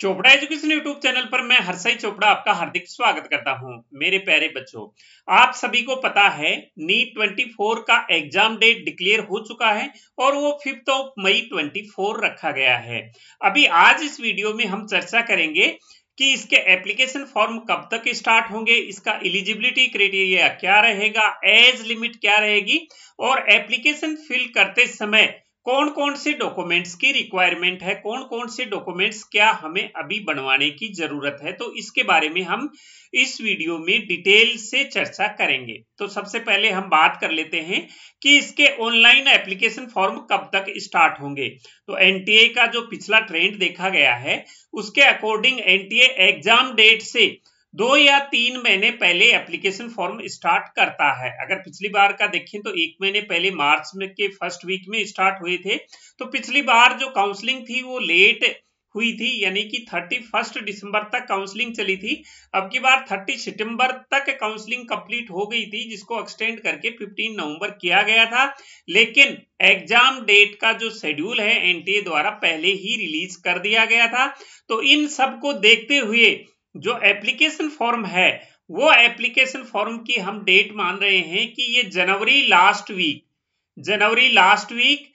Chopra education YouTube channel पर मैं हरसई चोपड़ा आपका हार्दिक स्वागत करता हूं मेरे प्यारे बच्चों आप सभी को पता है नीट 24 का एग्जाम डेट डिक्लेयर हो चुका है और वो फिफ्थ ऑफ मई 24 रखा गया है अभी आज इस वीडियो में हम चर्चा करेंगे कि इसके एप्लीकेशन फॉर्म कब तक स्टार्ट होंगे इसका एलिजिबिलिटी क्राइटेरिया क्या रहेगा एज लिमिट क्या रहेगी और एप्लीकेशन फिल करते समय कौन कौन से डॉक्यूमेंट्स की रिक्वायरमेंट है कौन कौन से डॉक्यूमेंट्स क्या हमें अभी बनवाने की जरूरत है तो इसके बारे में हम इस वीडियो में डिटेल से चर्चा करेंगे तो सबसे पहले हम बात कर लेते हैं कि इसके ऑनलाइन एप्लीकेशन फॉर्म कब तक स्टार्ट होंगे तो एनटीए का जो पिछला ट्रेंड देखा गया है उसके अकॉर्डिंग एनटीए एग्जाम डेट से दो या तीन महीने पहले एप्लीकेशन फॉर्म स्टार्ट करता है अगर पिछली बार का देखें तो एक महीने पहले मार्च में के फर्स्ट वीक में स्टार्ट हुए थे तो पिछली बार जो काउंसलिंग थी वो लेट हुई थी यानी कि थर्टी फर्स्ट दिसंबर तक काउंसलिंग चली थी अब की बार थर्टी सितंबर तक काउंसलिंग कंप्लीट हो गई थी जिसको एक्सटेंड करके 15 नवंबर किया गया था लेकिन एग्जाम डेट का जो शेड्यूल है एनटीए द्वारा पहले ही रिलीज कर दिया गया था तो इन सब को देखते हुए जो एप्लीकेशन फॉर्म है वो एप्लीकेशन फॉर्म की हम डेट मान रहे हैं कि ये जनवरी लास्ट वीक जनवरी लास्ट वीक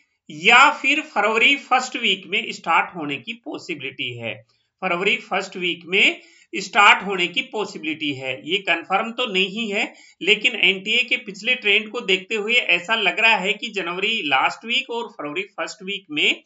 या फिर फरवरी फर्स्ट वीक में स्टार्ट होने की पॉसिबिलिटी है फरवरी फर्स्ट वीक में स्टार्ट होने की पॉसिबिलिटी है ये कंफर्म तो नहीं है लेकिन एनटीए के पिछले ट्रेंड को देखते हुए ऐसा लग रहा है कि जनवरी लास्ट वीक और फरवरी फर्स्ट वीक में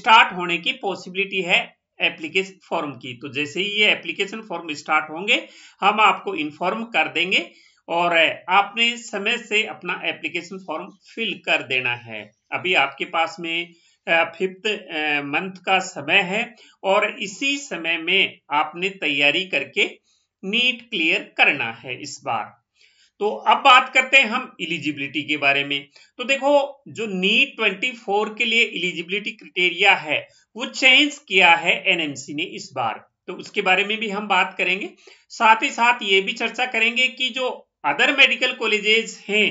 स्टार्ट होने की पॉसिबिलिटी है एप्लीकेशन फॉर्म की तो जैसे ही ये एप्लीकेशन फॉर्म स्टार्ट होंगे हम आपको इन्फॉर्म कर देंगे और आपने समय से अपना एप्लीकेशन फॉर्म फिल कर देना है अभी आपके पास में फिफ्थ मंथ का समय है और इसी समय में आपने तैयारी करके नीट क्लियर करना है इस बार तो अब बात करते हैं हम इलिजिबिलिटी के बारे में तो देखो जो नीट 24 के लिए इलिजिबिलिटी क्रिटेरिया है वो चेंज किया है एनएमसी ने इस बार तो उसके बारे में भी हम बात करेंगे साथ ही साथ ये भी चर्चा करेंगे कि जो अदर मेडिकल कॉलेजेस हैं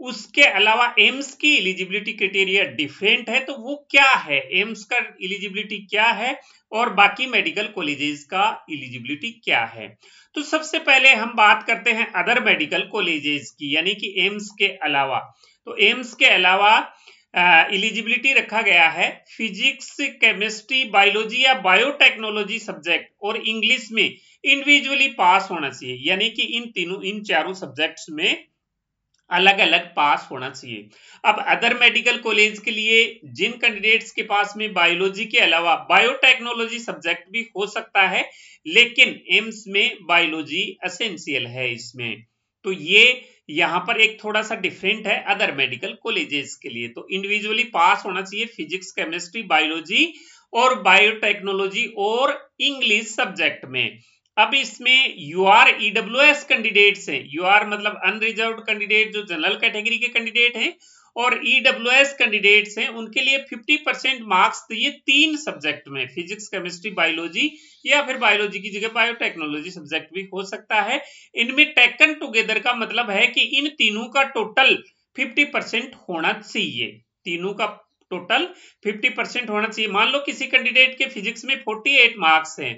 उसके अलावा एम्स की एलिजिबिलिटी क्राइटेरिया डिफरेंट है तो वो क्या है एम्स का एलिजिबिलिटी क्या है और बाकी मेडिकल कॉलेजेस का एलिजिबिलिटी क्या है तो सबसे पहले हम बात करते हैं अदर मेडिकल कॉलेजेस की यानी कि एम्स के अलावा तो एम्स के अलावा एलिजिबिलिटी रखा गया है फिजिक्स केमिस्ट्री बायोलॉजी या बायोटेक्नोलॉजी सब्जेक्ट और इंग्लिश में इंडिविजुअली पास होना चाहिए यानी कि इन तीनों इन चारों सब्जेक्ट्स में अलग अलग पास होना चाहिए अब अदर मेडिकल कॉलेज के लिए जिन कैंडिडेट्स के पास में बायोलॉजी के अलावा बायोटेक्नोलॉजी सब्जेक्ट भी हो सकता है लेकिन एम्स में बायोलॉजी असेंशियल है इसमें तो ये यहाँ पर एक थोड़ा सा डिफरेंट है अदर मेडिकल कॉलेजेस के लिए तो इंडिविजुअली पास होना चाहिए फिजिक्स केमिस्ट्री बायोलॉजी और बायोटेक्नोलॉजी और इंग्लिश सब्जेक्ट में अब इसमें U R E W S candidates है यू आर मतलब अनरिजर्व कैंडिडेट जो जनरल कैटेगरी के कैंडिडेट हैं और ईडब्ल्यू एस कैंडिडेट्स हैं उनके लिए 50 परसेंट मार्क्स दिए तीन सब्जेक्ट में फिजिक्स केमिस्ट्री बायोलॉजी या फिर बायोलॉजी की जगह बायोटेक्नोलॉजी सब्जेक्ट भी हो सकता है इनमें टेकन टुगेदर का मतलब है कि इन तीनों का टोटल 50 परसेंट होना चाहिए तीनों का टोटल 50 परसेंट होना चाहिए मान लो किसी कैंडिडेट के फिजिक्स में एट मार्क्स हैं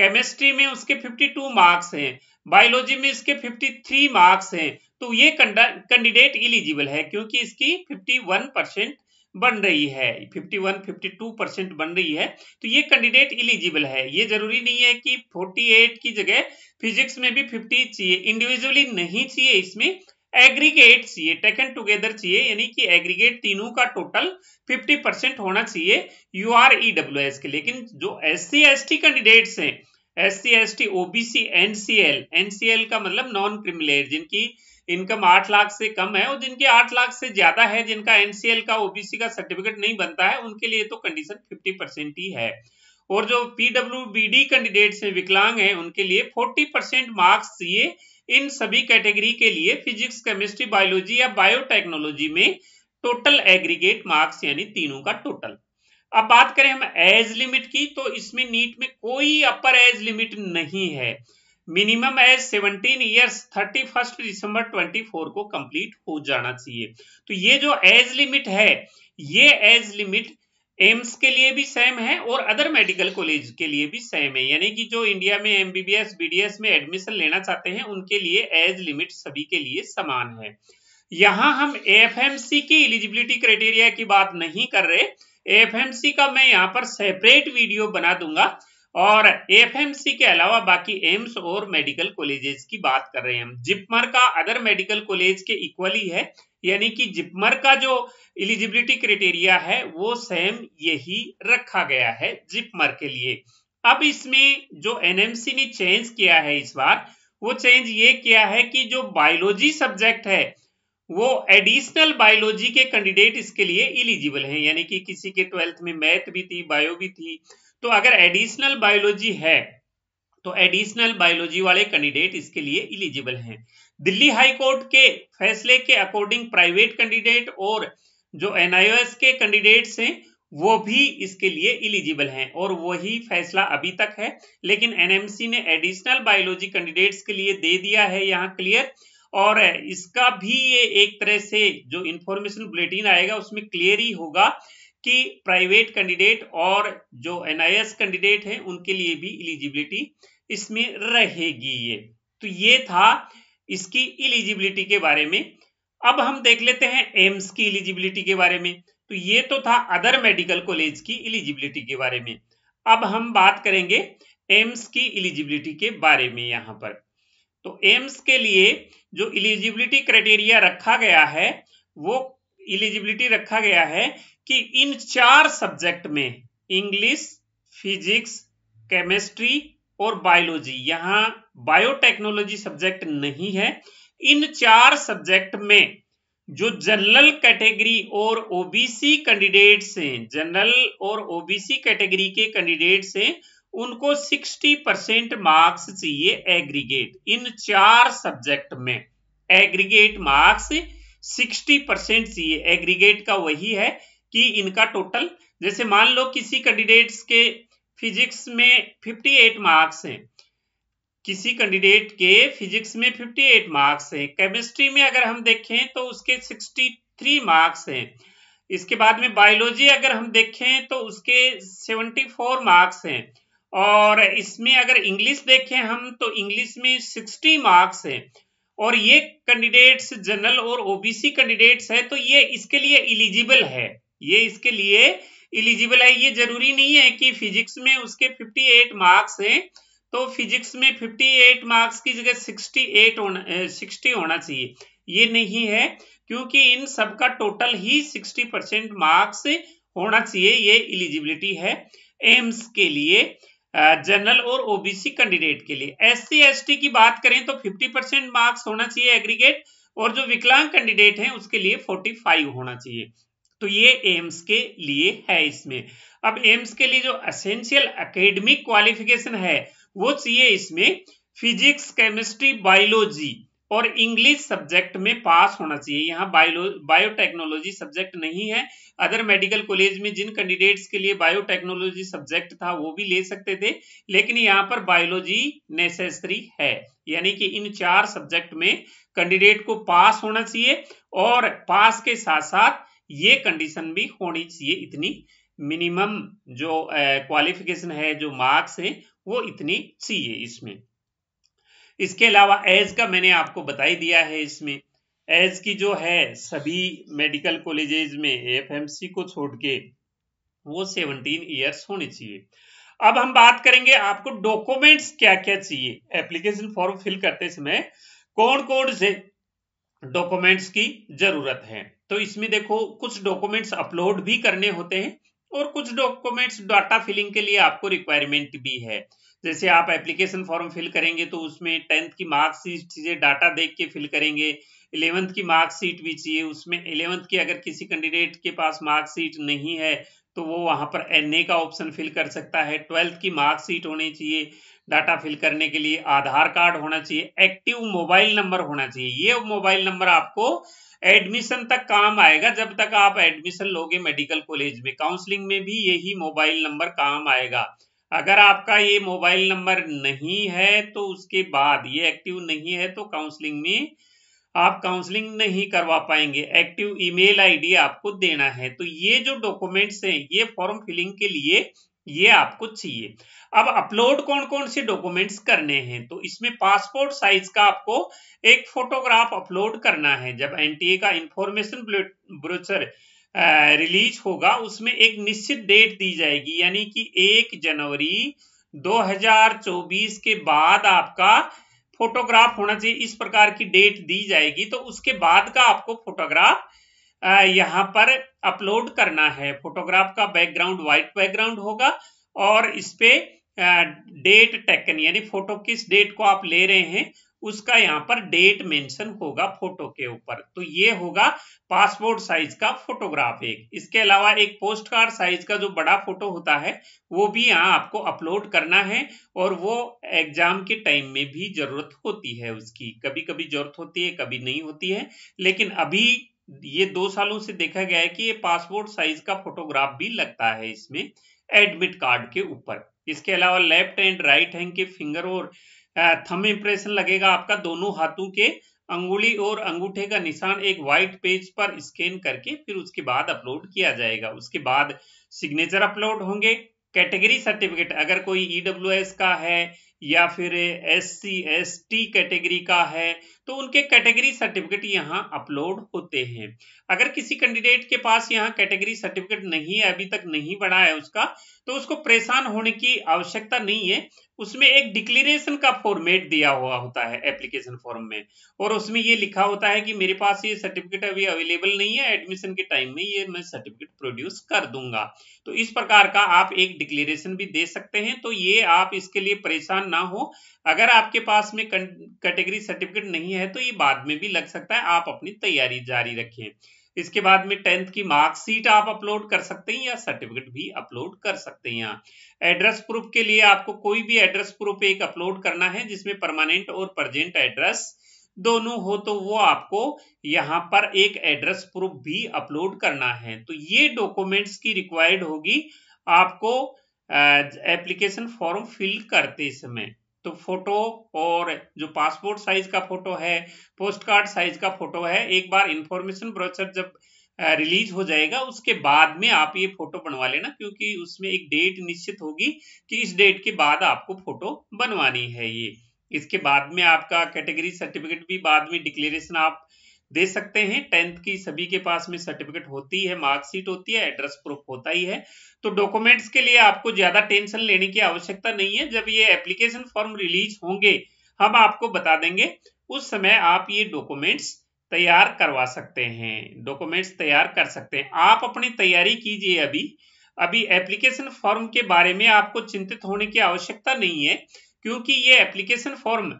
केमिस्ट्री में उसके 52 मार्क्स हैं बायोलॉजी में इसके 53 मार्क्स हैं तो ये कैंडिडेट इलिजिबल है क्योंकि इसकी 51 परसेंट बन रही है 51 52 परसेंट बन रही है तो ये कैंडिडेट इलिजिबल है ये जरूरी नहीं है कि 48 की जगह फिजिक्स में भी 50 चाहिए इंडिविजुअली नहीं चाहिए इसमें एग्रीगेट चाहिए टेकन टुगेदर चाहिए यानी कि एग्रीगेट तीनों का टोटल 50 परसेंट होना चाहिए U R E W S के लेकिन जो S C S T candidates हैं S C S T O B C C N L N C L का मतलब नॉन क्रिमिलेट जिनकी इनकम आठ लाख से कम है और जिनके आठ लाख से ज्यादा है जिनका एनसीएल का ओबीसी का सर्टिफिकेट नहीं बनता है उनके लिए तो कंडीशन फिफ्टी परसेंट ही है और जो पीडब्ल्यू बी डी कैंडिडेट्स हैं विकलांग हैं उनके लिए फोर्टी परसेंट मार्क्स चाहिए इन सभी कैटेगरी के लिए फिजिक्स केमिस्ट्री बायोलॉजी या बायोटेक्नोलॉजी में टोटल एग्रीगेट मार्क्स यानी तीनों का टोटल अब बात करें हम एज लिमिट की तो इसमें नीट में कोई अपर एज लिमिट नहीं है मिनिमम एज 17 इयर्स 31 दिसंबर 24 को कंप्लीट हो जाना चाहिए तो ये जो एज लिमिट है ये एज लिमिट एम्स के लिए भी सेम है और अदर मेडिकल कॉलेज के लिए भी सेम है यानी कि जो इंडिया में एमबीबीएस बीडीएस में एडमिशन लेना चाहते हैं उनके लिए एज लिमिट सभी के लिए समान है यहां हम एएफएमसी की एलिजिबिलिटी क्राइटेरिया की बात नहीं कर रहे एएफएमसी का मैं यहां पर सेपरेट वीडियो बना दूंगा और एएफएमसी के अलावा बाकी एम्स और मेडिकल कॉलेजेस की बात कर रहे हैं हम जिपमर का अदर मेडिकल कॉलेज के इक्वली है यानी कि जिपमर का जो एलिजिबिलिटी क्राइटेरिया है वो सेम यही रखा गया है जिपमर के लिए अब इसमें जो एनएमसी ने चेंज किया है इस बार वो चेंज ये किया है कि जो बायोलॉजी सब्जेक्ट है वो एडिशनल बायोलॉजी के कैंडिडेट इसके लिए इलिजिबल हैं यानी कि किसी के ट्वेल्थ में मैथ भी थी बायो भी थी तो अगर एडिशनल बायोलॉजी है तो एडिशनल बायोलॉजी वाले कैंडिडेट इसके लिए इलिजिबल हैं दिल्ली हाई कोर्ट के फैसले के अकॉर्डिंग प्राइवेट कैंडिडेट और जो एन के कैंडिडेट्स हैं वो भी इसके लिए इलिजिबल हैं और वही फैसला अभी तक है लेकिन एनएमसी ने एडिशनल बायोलॉजी कैंडिडेट्स के लिए दे दिया है यहाँ क्लियर और इसका भी ये एक तरह से जो इंफॉर्मेशन बुलेटिन आएगा उसमें क्लियर ही होगा कि प्राइवेट कैंडिडेट और जो एन कैंडिडेट हैं उनके लिए भी इलिजिबिलिटी इसमें रहेगी ये तो ये था इसकी इलिजिबिलिटी के बारे में अब हम देख लेते हैं एम्स की इलिजिबिलिटी के बारे में तो ये तो था अदर मेडिकल कॉलेज की इलिजिबिलिटी के बारे में अब हम बात करेंगे एम्स की इलिजिबिलिटी के बारे में यहां पर तो एम्स के लिए जो इलिजिबिलिटी क्राइटेरिया रखा गया है वो इलिजिबिलिटी रखा गया है कि इन चार सब्जेक्ट में इंग्लिश फिजिक्स केमिस्ट्री और बायोलॉजी यहाँ बायोटेक्नोलॉजी सब्जेक्ट नहीं है इन चार सब्जेक्ट में जो जनरल कैटेगरी और ओबीसी कैंडिडेट्स हैं जनरल और ओबीसी कैटेगरी के कैंडिडेट्स हैं उनको 60 परसेंट मार्क्स चाहिए एग्रीगेट इन चार सब्जेक्ट में एग्रीगेट मार्क्स 60 परसेंट चाहिए एग्रीगेट का वही है कि इनका टोटल जैसे मान लो किसी कैंडिडेट्स के फिजिक्स में 58 मार्क्स हैं किसी कैंडिडेट के फिजिक्स में 58 मार्क्स हैं केमिस्ट्री में अगर हम देखें तो उसके 63 मार्क्स हैं इसके बाद में बायोलॉजी अगर हम देखें तो उसके 74 मार्क्स हैं और इसमें अगर इंग्लिश देखें हम तो इंग्लिश में 60 मार्क्स हैं और ये कैंडिडेट्स जनरल और ओबीसी कैंडिडेट्स है तो ये इसके लिए एलिजिबल है ये इसके लिए इलिजिबल है ये जरूरी नहीं है कि फिजिक्स में उसके 58 मार्क्स हैं तो फिजिक्स में 58 मार्क्स की जगह 68 होना 60 होना चाहिए ये नहीं है क्योंकि इन का टोटल ही 60 परसेंट मार्क्स होना चाहिए ये इलिजिबिलिटी है एम्स के लिए जनरल और ओबीसी कैंडिडेट के लिए एस सी की बात करें तो 50 परसेंट मार्क्स होना चाहिए एग्रीगेट और जो विकलांग कैंडिडेट हैं उसके लिए 45 होना चाहिए तो ये एम्स के लिए है इसमें अब एम्स के लिए जो असेंशियल एकेडमिक क्वालिफिकेशन है वो चाहिए इसमें फिजिक्स केमिस्ट्री बायोलॉजी और इंग्लिश सब्जेक्ट में पास होना चाहिए यहाँ बायोटेक्नोलॉजी सब्जेक्ट नहीं है अदर मेडिकल कॉलेज में जिन कैंडिडेट्स के लिए बायोटेक्नोलॉजी सब्जेक्ट था वो भी ले सकते थे लेकिन यहाँ पर बायोलॉजी नेसेसरी है यानी कि इन चार सब्जेक्ट में कैंडिडेट को पास होना चाहिए और पास के साथ साथ ये कंडीशन भी होनी चाहिए इतनी मिनिमम जो क्वालिफिकेशन है जो मार्क्स है वो इतनी चाहिए इसमें इसके अलावा एज का मैंने आपको बताई दिया है इसमें एज की जो है सभी मेडिकल कॉलेजेज में एफएमसी को छोड़ के वो सेवनटीन ईयर्स होनी चाहिए अब हम बात करेंगे आपको डॉक्यूमेंट्स क्या क्या चाहिए एप्लीकेशन फॉर्म फिल करते समय कौन कौन से डॉक्यूमेंट्स की जरूरत है तो इसमें देखो कुछ डॉक्यूमेंट्स अपलोड भी करने होते हैं और कुछ डॉक्यूमेंट्स डाटा फिलिंग के लिए आपको रिक्वायरमेंट भी है जैसे आप एप्लीकेशन फॉर्म फिल करेंगे तो उसमें टेंथ की मार्क्सिट चीजें डाटा देख के फिल करेंगे इलेवंथ की मार्क्सिट भी चाहिए उसमें इलेवंथ की अगर किसी कैंडिडेट के पास मार्क्सिट नहीं है तो वो वहां पर एन ए का ऑप्शन फिल कर सकता है ट्वेल्थ की मार्क्सिट होनी चाहिए डाटा फिल करने के लिए आधार कार्ड होना चाहिए एक्टिव मोबाइल नंबर होना चाहिए ये मोबाइल नंबर आपको एडमिशन तक काम आएगा जब तक आप एडमिशन लोगे मेडिकल कॉलेज में काउंसलिंग में भी यही मोबाइल नंबर काम आएगा अगर आपका ये मोबाइल नंबर नहीं है तो उसके बाद ये एक्टिव नहीं है तो काउंसलिंग में आप काउंसलिंग नहीं करवा पाएंगे एक्टिव ईमेल आईडी आपको देना है तो ये जो डॉक्यूमेंट्स हैं ये फॉर्म फिलिंग के लिए ये आपको चाहिए अब अपलोड कौन कौन से डॉक्यूमेंट्स करने हैं तो इसमें पासपोर्ट साइज का आपको एक फोटोग्राफ अपलोड करना है जब एनटीए का इंफॉर्मेशन ब्रोचर रिलीज होगा उसमें एक निश्चित डेट दी जाएगी यानी कि एक जनवरी 2024 के बाद आपका फोटोग्राफ होना चाहिए इस प्रकार की डेट दी जाएगी तो उसके बाद का आपको फोटोग्राफ यहाँ पर अपलोड करना है फोटोग्राफ का बैकग्राउंड व्हाइट बैकग्राउंड होगा और इस पे डेट टेकन यानी फोटो किस डेट को आप ले रहे हैं उसका यहाँ पर डेट मेंशन होगा फोटो के ऊपर तो ये होगा पासपोर्ट साइज का फोटोग्राफ एक इसके अलावा एक पोस्ट कार्ड साइज का जो बड़ा फोटो होता है वो भी यहाँ आपको अपलोड करना है और वो एग्जाम के टाइम में भी जरूरत होती है उसकी कभी कभी जरूरत होती है कभी नहीं होती है लेकिन अभी ये दो सालों से देखा गया है कि ये पासपोर्ट साइज का फोटोग्राफ भी लगता है इसमें एडमिट कार्ड के ऊपर इसके अलावा लेफ्ट एंड राइट हैंड के फिंगर और थम इंप्रेशन लगेगा आपका दोनों हाथों के अंगुली और अंगूठे का निशान एक व्हाइट पेज पर स्कैन करके फिर उसके बाद अपलोड किया जाएगा उसके बाद सिग्नेचर अपलोड होंगे कैटेगरी सर्टिफिकेट अगर कोई ईडब्ल्यू e का है या फिर S C S T category का है तो उनके कैटेगरी सर्टिफिकेट यहाँ अपलोड होते हैं अगर किसी कैंडिडेट के पास यहाँ कैटेगरी सर्टिफिकेट नहीं है अभी तक नहीं बना है उसका तो उसको परेशान होने की आवश्यकता नहीं है उसमें एक डिक्लेरेशन का फॉर्मेट दिया हुआ होता है एप्लीकेशन फॉर्म में और उसमें ये लिखा होता है कि मेरे पास ये सर्टिफिकेट अभी अवेलेबल नहीं है एडमिशन के टाइम में ये मैं सर्टिफिकेट प्रोड्यूस कर दूंगा तो इस प्रकार का आप एक डिक्लेरेशन भी दे सकते हैं तो ये आप इसके लिए परेशान परेशान ना हो अगर आपके पास में कैटेगरी सर्टिफिकेट नहीं है तो ये बाद में भी लग सकता है आप अपनी तैयारी जारी रखें इसके बाद में टेंथ की मार्कशीट आप अपलोड कर सकते हैं या सर्टिफिकेट भी अपलोड कर सकते हैं यहाँ एड्रेस प्रूफ के लिए आपको कोई भी एड्रेस प्रूफ एक अपलोड करना है जिसमें परमानेंट और प्रजेंट एड्रेस दोनों हो तो वो आपको यहाँ पर एक एड्रेस प्रूफ भी अपलोड करना है तो ये डॉक्यूमेंट्स की रिक्वायर्ड होगी आपको एप्लीकेशन फॉर्म फिल करते समय तो फोटो और जो पासपोर्ट साइज का फोटो है पोस्ट कार्ड साइज का फोटो है एक बार इंफॉर्मेशन ब्रोचर जब रिलीज हो जाएगा उसके बाद में आप ये फोटो बनवा लेना क्योंकि उसमें एक डेट निश्चित होगी कि इस डेट के बाद आपको फोटो बनवानी है ये इसके बाद में आपका कैटेगरी सर्टिफिकेट भी बाद में डिक्लेरेशन आप दे सकते हैं टेंथ की सभी के पास में सर्टिफिकेट होती है मार्कशीट होती है एड्रेस प्रूफ होता ही है तो डॉक्यूमेंट्स के लिए आपको ज्यादा टेंशन लेने की आवश्यकता नहीं है जब ये एप्लीकेशन फॉर्म रिलीज होंगे हम आपको बता देंगे उस समय आप ये डॉक्यूमेंट्स तैयार करवा सकते हैं डॉक्यूमेंट्स तैयार कर सकते हैं आप अपनी तैयारी कीजिए अभी अभी एप्लीकेशन फॉर्म के बारे में आपको चिंतित होने की आवश्यकता नहीं है क्योंकि ये एप्लीकेशन फॉर्म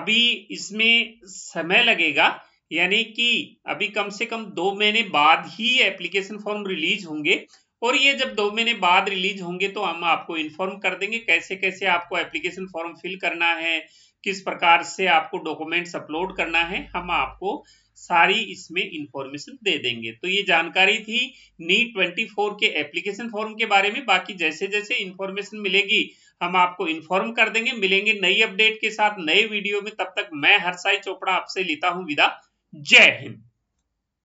अभी इसमें समय लगेगा यानी कि अभी कम से कम दो महीने बाद ही एप्लीकेशन फॉर्म रिलीज होंगे और ये जब दो महीने बाद रिलीज होंगे तो हम आपको इन्फॉर्म कर देंगे कैसे कैसे आपको एप्लीकेशन फॉर्म फिल करना है किस प्रकार से आपको डॉक्यूमेंट्स अपलोड करना है हम आपको सारी इसमें इंफॉर्मेशन दे देंगे तो ये जानकारी थी नीट ट्वेंटी फोर के एप्लीकेशन फॉर्म के बारे में बाकी जैसे जैसे इंफॉर्मेशन मिलेगी हम आपको इन्फॉर्म कर देंगे मिलेंगे नई अपडेट के साथ नए वीडियो में तब तक मैं हरसाई चोपड़ा आपसे लेता हूँ विदा Jai Hind.